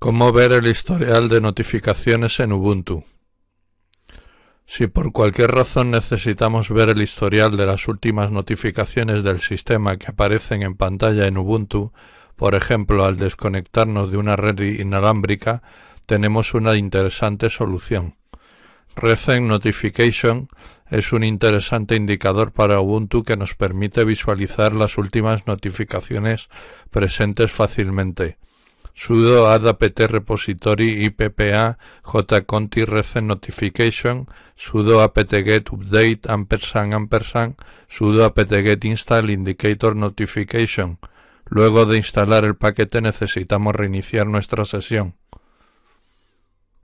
Cómo ver el historial de notificaciones en Ubuntu. Si por cualquier razón necesitamos ver el historial de las últimas notificaciones del sistema que aparecen en pantalla en Ubuntu, por ejemplo al desconectarnos de una red inalámbrica, tenemos una interesante solución. Recent Notification es un interesante indicador para Ubuntu que nos permite visualizar las últimas notificaciones presentes fácilmente sudo apt repository ippa jconti recent notification sudo apt-get update ampersand ampersand sudo apt-get install indicator notification. Luego de instalar el paquete necesitamos reiniciar nuestra sesión.